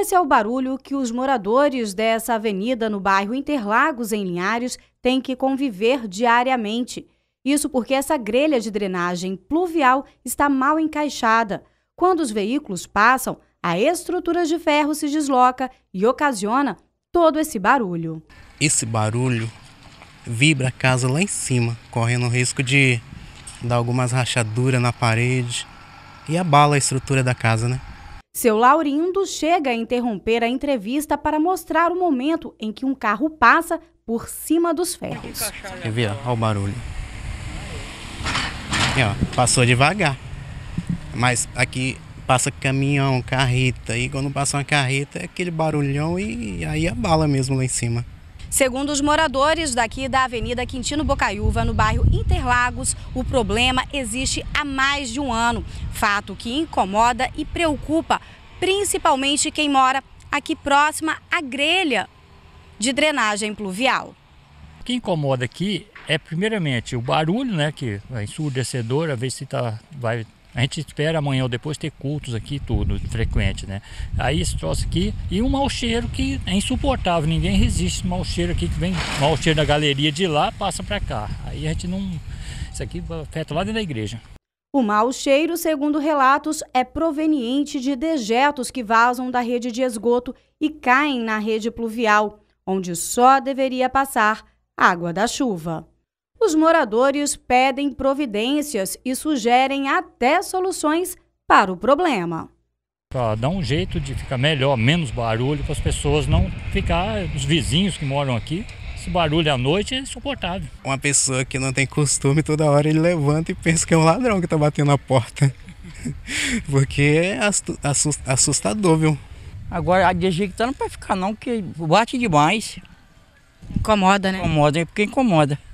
Esse é o barulho que os moradores dessa avenida no bairro Interlagos, em Linhares, têm que conviver diariamente. Isso porque essa grelha de drenagem pluvial está mal encaixada. Quando os veículos passam, a estrutura de ferro se desloca e ocasiona todo esse barulho. Esse barulho vibra a casa lá em cima, correndo o risco de dar algumas rachaduras na parede e abala a estrutura da casa, né? Seu Laurindo chega a interromper a entrevista para mostrar o momento em que um carro passa por cima dos ferros. Quer ver? Olha o barulho. ó, passou devagar. Mas aqui passa caminhão, carreta. E quando passa uma carreta é aquele barulhão e aí a bala mesmo lá em cima. Segundo os moradores daqui da Avenida Quintino Bocaiúva, no bairro Interlagos, o problema existe há mais de um ano. Fato que incomoda e preocupa principalmente quem mora aqui próxima à grelha de drenagem pluvial. O que incomoda aqui é primeiramente o barulho, né, que é ensurdecedor, a ver se tá, vai a gente espera amanhã ou depois ter cultos aqui tudo, frequente, né? Aí esse troço aqui e um mau cheiro que é insuportável, ninguém resiste ao mau cheiro aqui que vem, mau cheiro da galeria de lá, passa para cá. Aí a gente não isso aqui afeta lá dentro da igreja. O mau cheiro, segundo relatos, é proveniente de dejetos que vazam da rede de esgoto e caem na rede pluvial, onde só deveria passar água da chuva. Os moradores pedem providências e sugerem até soluções para o problema. Para dar um jeito de ficar melhor, menos barulho, para as pessoas não ficar, os vizinhos que moram aqui, esse barulho à noite é insuportável. Uma pessoa que não tem costume, toda hora ele levanta e pensa que é um ladrão que tá batendo na porta. Porque é assustador, viu? Agora, a digital não pode ficar não, porque bate demais. Incomoda, né? Incomoda, porque incomoda.